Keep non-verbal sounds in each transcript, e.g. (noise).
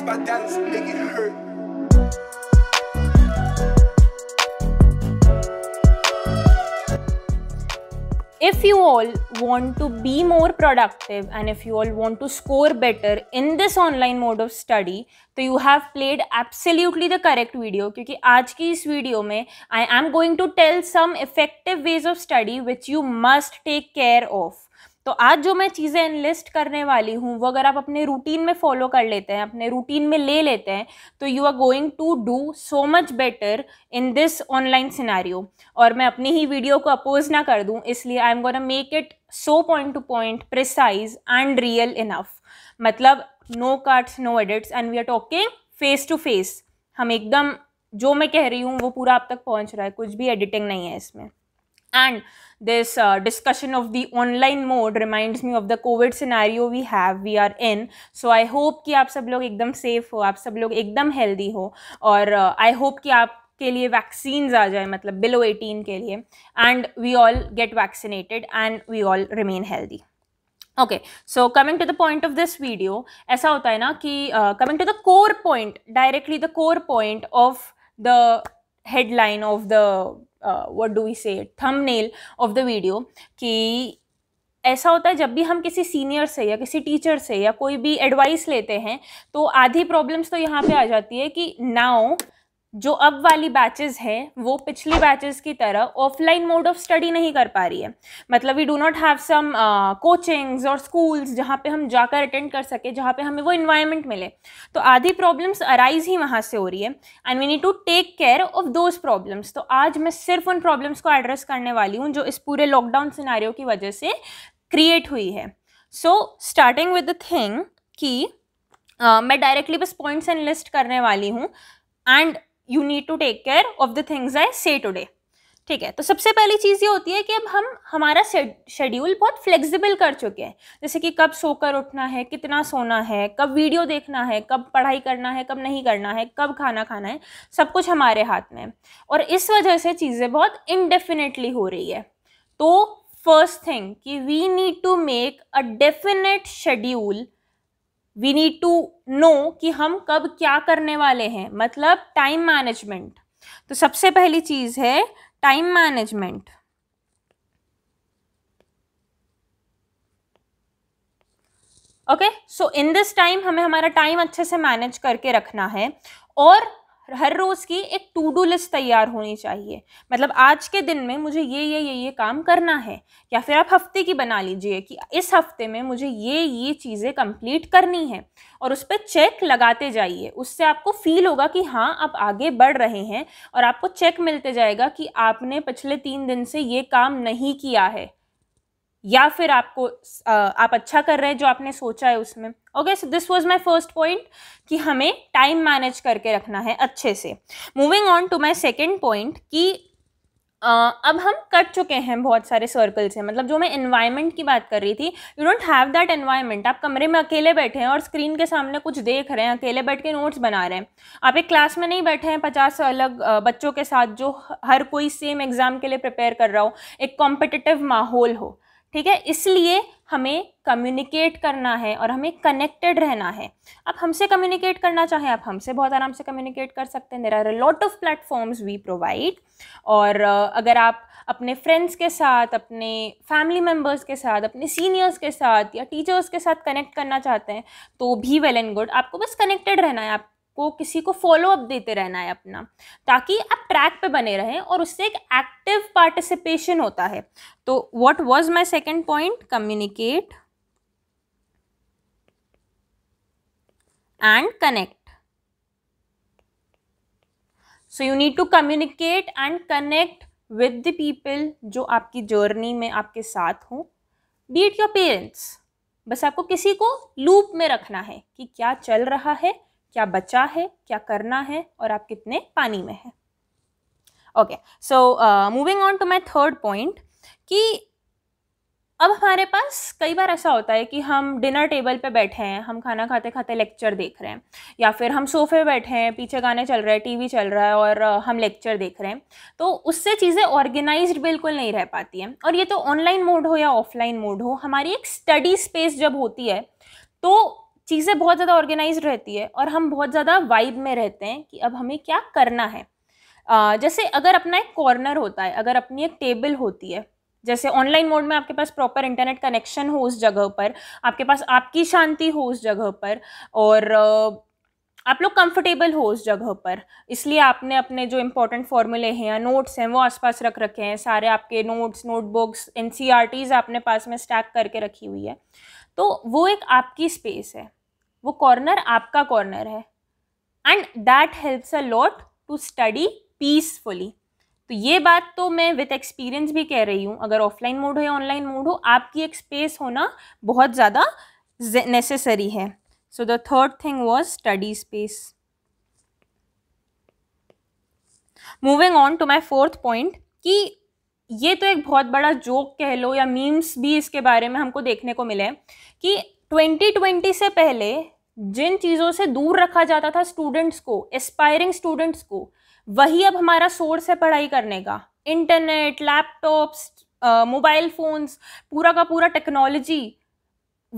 spot dollars make it hurt. If you all want to be more productive and if you all want to score better in this online mode of study, then you have played absolutely the correct video because in today's video, mein, I am going to tell some effective ways of study which you must take care of. तो आज जो मैं चीज़ें enlist करने वाली हूँ वो अगर आप अपने रूटीन में फॉलो कर लेते हैं अपने रूटीन में ले लेते हैं तो you are going to do so much better in this online scenario और मैं अपनी ही वीडियो को अपोज ना कर दूँ इसलिए I am gonna make it so point to point precise and real enough मतलब no cuts no edits and we are talking face to face हम एकदम जो मैं कह रही हूँ वो पूरा आप तक पहुँच रहा है कुछ भी एडिटिंग नहीं है इसमें and this uh, discussion of the online mode reminds me of the COVID scenario we have, we are in. So I hope कि आप सब लोग safe हो, आप सब लोग healthy हो, uh, I hope कि आप के vaccines आ जाए, below 18 and we all get vaccinated and we all remain healthy. Okay, so coming to the point of this video, ऐसा होता है uh, coming to the core point, directly the core point of the headline of the what do we say थम nail of the video कि ऐसा होता है जब भी हम किसी सीनियर से या किसी टीचर से या कोई भी एडवाइस लेते हैं तो आधी प्रॉब्लम्स तो यहाँ पे आ जाती है कि नाउ जो अब वाली बैचेस हैं वो पिछली बैचेस की तरह ऑफलाइन मोड ऑफ स्टडी नहीं कर पा रही है मतलब we do not have some coachings और स्कूल्स जहाँ पे हम जाकर अटेंड कर सके जहाँ पे हमें वो इन्वायरमेंट मिले तो आधी प्रॉब्लम्स अराइज ही वहाँ से हो रही है and we need to take care of those problems तो आज मैं सिर्फ उन प्रॉब्लम्स को एड्रेस करने वाली हूँ जो इस पूरे लॉकडाउन सिनारियों की वजह से क्रिएट हुई है so starting with the thing कि uh, मैं डायरेक्टली बस पॉइंट्स एंड लिस्ट करने वाली हूँ and you need to take care of the things I say today ठीक है तो सबसे पहली चीज़ ये होती है कि अब हम हमारा शेड्यूल बहुत फ्लेक्सिबल कर चुके हैं जैसे कि कब सोकर उठना है कितना सोना है कब वीडियो देखना है कब पढ़ाई करना है कब नहीं करना है कब खाना खाना है सब कुछ हमारे हाथ में और इस वजह से चीज़ें बहुत इनडेफिनेटली हो रही है तो फर्स्ट थिंग कि we need to make a definite schedule we need to know कि हम कब क्या करने वाले हैं मतलब टाइम मैनेजमेंट तो सबसे पहली चीज है time management okay so in this time हमें हमारा टाइम अच्छे से मैनेज करके रखना है और हर रोज़ की एक टू डू लिस्ट तैयार होनी चाहिए मतलब आज के दिन में मुझे ये ये ये ये काम करना है या फिर आप हफ्ते की बना लीजिए कि इस हफ्ते में मुझे ये ये चीज़ें कंप्लीट करनी है और उस पर चेक लगाते जाइए उससे आपको फील होगा कि हाँ आप आगे बढ़ रहे हैं और आपको चेक मिलते जाएगा कि आपने पिछले तीन दिन से ये काम नहीं किया है या फिर आपको आप अच्छा कर रहे हैं जो आपने सोचा है उसमें okay so this was my first point कि हमें टाइम मैनेज करके रखना है अच्छे से moving on to my second point कि Uh, अब हम कट चुके हैं बहुत सारे सर्कल से मतलब जो मैं इन्वायरमेंट की बात कर रही थी you don't have that environment आप कमरे में अकेले बैठे हैं और स्क्रीन के सामने कुछ देख रहे हैं अकेले बैठ के नोट्स बना रहे हैं आप एक क्लास में नहीं बैठे हैं पचास अलग बच्चों के साथ जो हर कोई सेम एग्ज़ाम के लिए प्रिपेयर कर रहा हो एक कॉम्पिटिटिव माहौल हो ठीक है इसलिए हमें कम्युनिकेट करना है और हमें कनेक्टेड रहना है आप हमसे कम्युनिकेट करना चाहें आप हमसे बहुत आराम से कम्युनिकेट कर सकते हैं there are a lot of platforms we provide और अगर आप अपने फ्रेंड्स के साथ अपने फैमिली मेम्बर्स के साथ अपने सीनियर्स के साथ या टीचर्स के साथ कनेक्ट करना चाहते हैं तो भी वेल एंड गुड आपको बस कनेक्टेड रहना है आप को किसी को फॉलो अप देते रहना है अपना ताकि आप ट्रैक पे बने रहें और उससे एक एक्टिव पार्टिसिपेशन होता है तो what was my second point communicate and connect so you need to communicate and connect with the people जो आपकी जर्नी में आपके साथ हों बीट योर पेरेंट्स बस आपको किसी को लूप में रखना है कि क्या चल रहा है क्या बचा है क्या करना है और आप कितने पानी में हैं okay so moving on to my third point कि अब हमारे पास कई बार ऐसा होता है कि हम डिनर टेबल पे बैठे हैं हम खाना खाते खाते लेक्चर देख रहे हैं या फिर हम सोफे बैठे हैं पीछे गाने चल रहे हैं टीवी चल रहा है और uh, हम लेक्चर देख रहे हैं तो उससे चीज़ें ऑर्गेनाइज्ड बिल्कुल नहीं रह पाती हैं और ये तो ऑनलाइन मोड हो या ऑफलाइन मोड हो हमारी एक स्टडी स्पेस जब होती है तो चीज़ें बहुत ज़्यादा ऑर्गेनाइज रहती है और हम बहुत ज़्यादा वाइब में रहते हैं कि अब हमें क्या करना है आ, जैसे अगर अपना एक कॉर्नर होता है अगर अपनी एक टेबल होती है जैसे ऑनलाइन मोड में आपके पास प्रॉपर इंटरनेट कनेक्शन हो उस जगह पर आपके पास आपकी शांति हो उस जगह पर और आप लोग कंफर्टेबल हो उस जगह पर इसलिए आपने अपने जो इम्पोर्टेंट फॉर्मूले हैं या नोट्स हैं वो आसपास रख रखे हैं सारे आपके नोट्स नोटबुक्स एन आपने पास में स्टैक करके रखी हुई है तो वो एक आपकी स्पेस है वो कॉर्नर आपका कॉर्नर है and that helps a lot to study peacefully तो ये बात तो मैं विथ एक्सपीरियंस भी कह रही हूँ अगर ऑफलाइन मोड हो या ऑनलाइन मोड हो आपकी एक स्पेस होना बहुत ज़्यादा नेसेसरी है so the third thing was study space moving on to my fourth point कि ये तो एक बहुत बड़ा जोक कह लो या मीम्स भी इसके बारे में हमको देखने को मिले कि 2020 से पहले जिन चीज़ों से दूर रखा जाता था स्टूडेंट्स को एस्पायरिंग स्टूडेंट्स को वही अब हमारा सोर्स है पढ़ाई करने का इंटरनेट लैपटॉप्स मोबाइल फ़ोन्स पूरा का पूरा टेक्नोलॉजी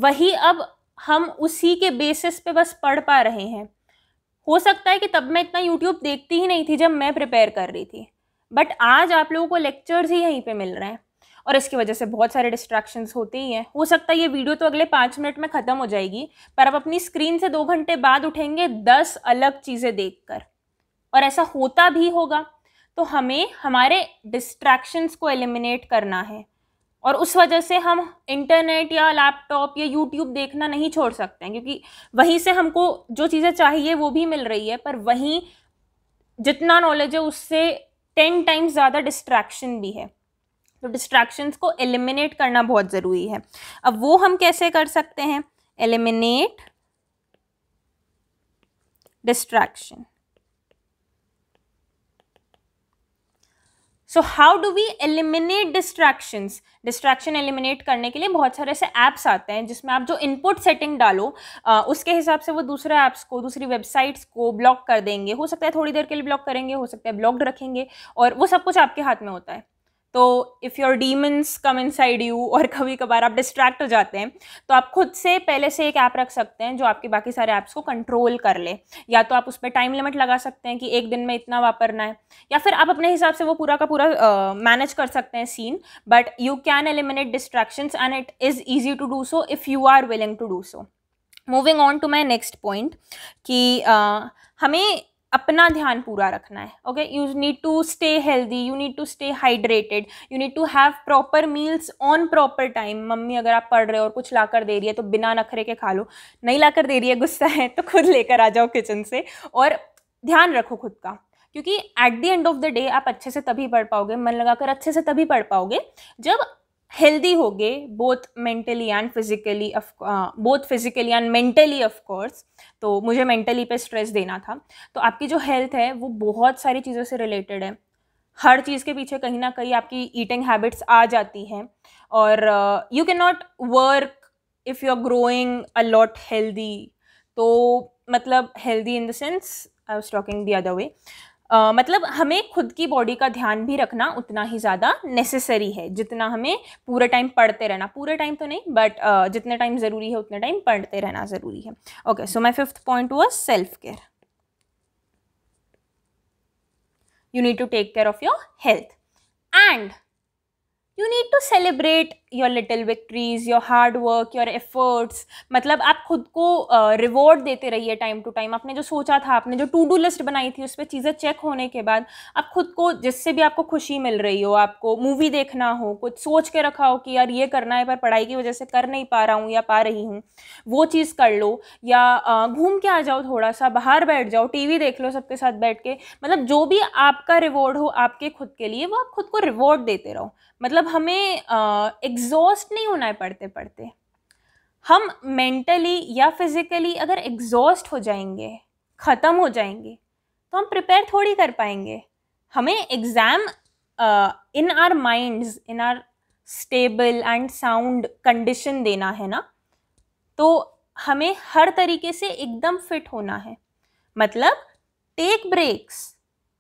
वही अब हम उसी के बेसिस पे बस पढ़ पा रहे हैं हो सकता है कि तब मैं इतना यूट्यूब देखती ही नहीं थी जब मैं प्रिपेयर कर रही थी बट आज आप लोगों को लेक्चर्स ही यहीं पे मिल रहे हैं और इसकी वजह से बहुत सारे डिस्ट्रैक्शंस होते ही हैं हो सकता है ये वीडियो तो अगले पाँच मिनट में ख़त्म हो जाएगी पर आप अपनी स्क्रीन से दो घंटे बाद उठेंगे दस अलग चीज़ें देख और ऐसा होता भी होगा तो हमें हमारे डिस्ट्रैक्शंस को एलिमिनेट करना है और उस वजह से हम इंटरनेट या लैपटॉप या यूट्यूब देखना नहीं छोड़ सकते हैं क्योंकि वहीं से हमको जो चीज़ें चाहिए वो भी मिल रही है पर वहीं जितना नॉलेज है उससे टेन टाइम्स ज़्यादा डिस्ट्रैक्शन भी है तो डिस्ट्रैक्शंस को एलिमिनेट करना बहुत ज़रूरी है अब वो हम कैसे कर सकते हैं eliminate distraction so how do we eliminate distractions distraction eliminate करने के लिए बहुत सारे ऐसे ऐप्स आते हैं जिसमें आप जो इनपुट सेटिंग डालो आ, उसके हिसाब से वो दूसरे ऐप्स को दूसरी वेबसाइट्स को ब्लॉक कर देंगे हो सकता है थोड़ी देर के लिए ब्लॉक करेंगे हो सकता है ब्लॉक्ड रखेंगे और वो सब कुछ आपके हाथ में होता है तो if your demons come inside you और कभी कभार आप डिस्ट्रैक्ट हो जाते हैं तो आप खुद से पहले से एक ऐप रख सकते हैं जो आपके बाकी सारे ऐप्स को कंट्रोल कर ले या तो आप उस पर टाइम लिमिट लगा सकते हैं कि एक दिन में इतना वापरना है या फिर आप अपने हिसाब से वो पूरा का पूरा मैनेज uh, कर सकते हैं seen but you can eliminate distractions and it is easy to do so if you are willing to do so moving on to my next point कि uh, हमें अपना ध्यान पूरा रखना है okay you need to stay healthy you need to stay hydrated you need to have proper meals on proper time mummy अगर आप पढ़ रहे हो और कुछ ला कर दे रही है तो बिना नखरे के खा लो नहीं ला कर दे रही है गुस्सा है तो खुद लेकर आ जाओ किचन से और ध्यान रखो खुद का क्योंकि at the end of the day आप अच्छे से तभी पढ़ पाओगे मन लगाकर अच्छे से तभी पढ़ पाओगे जब हेल्दी हो गए both mentally and physically both physically and mentally of course तो मुझे मेंटली पे स्ट्रेस देना था तो आपकी जो हेल्थ है वो बहुत सारी चीज़ों से रिलेटेड है हर चीज़ के पीछे कहीं ना कहीं आपकी ईटिंग हैबिट्स आ जाती हैं और you can not work if you are growing a lot healthy तो मतलब healthy in the sense I was talking the other way ah, मतलब हमें खुद की बॉडी का ध्यान भी रखना उतना ही ज़्यादा नेसेसरी है जितना हमें पूरे टाइम पढ़ते रहना पूरे टाइम तो नहीं बट जितने टाइम ज़रूरी है उतना टाइम पढ़ते रहना ज़रूरी है okay so my fifth point was self care you need to take care of your health and you need to celebrate your little victories your hard work your efforts मतलब आप खुद को रिवॉर्ड uh, देते रहिए time to time आपने जो सोचा था आपने जो टू डू लिस्ट बनाई थी उस पर चीज़ें चेक होने के बाद आप खुद को जिससे भी आपको खुशी मिल रही हो आपको मूवी देखना हो कुछ सोच के रखा हो कि यार ये करना है पर पढ़ाई की वजह से कर नहीं पा रहा हूँ या पा रही हूँ वो चीज़ कर लो या घूम के आ जाओ थोड़ा सा बाहर बैठ जाओ टी वी देख लो सबके साथ बैठ के मतलब जो भी आपका रिवॉर्ड हो आपके खुद के लिए वो आप खुद को रिवॉर्ड देते रहो मतलब हमें एग्जॉस्ट नहीं होना है पढ़ते पढ़ते हम मेंटली या फिज़िकली अगर एग्जॉस्ट हो जाएंगे ख़त्म हो जाएंगे तो हम प्रिपेयर थोड़ी कर पाएंगे हमें exam in our minds in our stable and sound condition देना है ना तो हमें हर तरीके से एकदम फिट होना है मतलब take breaks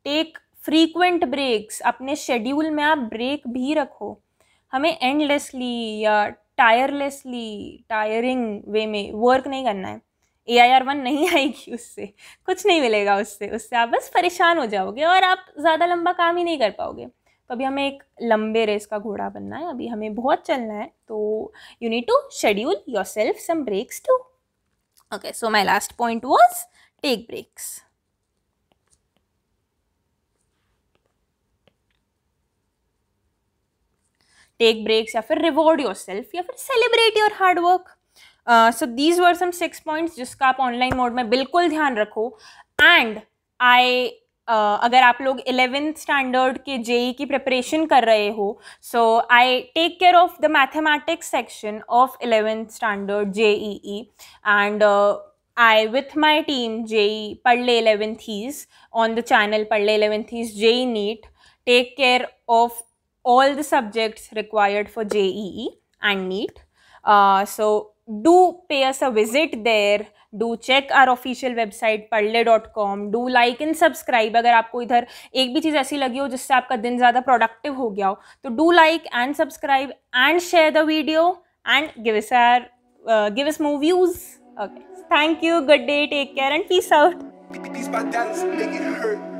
take frequent breaks अपने शेड्यूल में आप ब्रेक भी रखो हमें एंडलेसली या टायरलेसली टायरिंग वे में वर्क नहीं करना है ए आई आर वन नहीं (laughs) आएगी उससे कुछ नहीं मिलेगा उससे उससे आप बस परेशान हो जाओगे और आप ज़्यादा लंबा काम ही नहीं कर पाओगे तो अभी हमें एक लंबे रेस का घोड़ा बनना है अभी हमें बहुत चलना है तो you need to schedule yourself some breaks too okay so my last point was take breaks take breaks या फिर रिवॉर्ड योर सेल्फ या फिर celebrate your hard work so these were some six points जिसका आप online mode में बिल्कुल ध्यान रखो एंड आई Uh, अगर आप लोग इलेवेंथ स्टैंडर्ड के जेई e की प्रिपरेशन कर रहे हो so I take care of the mathematics section of eleventh standard JEE and I with my team JEE Padhle eleventh he's on the channel Padhle eleventh he's JEE NEET take care of all the subjects required for JEE e and NEET. Uh, so do pay us a visit there. Do check our official website Padhle dot com do like and subscribe अगर आपको इधर एक भी चीज़ ऐसी लगी हो जिससे आपका दिन ज़्यादा प्रोडक्टिव हो गया हो तो do like and subscribe and share the video and give us or give us more views okay thank you good day take care and peace out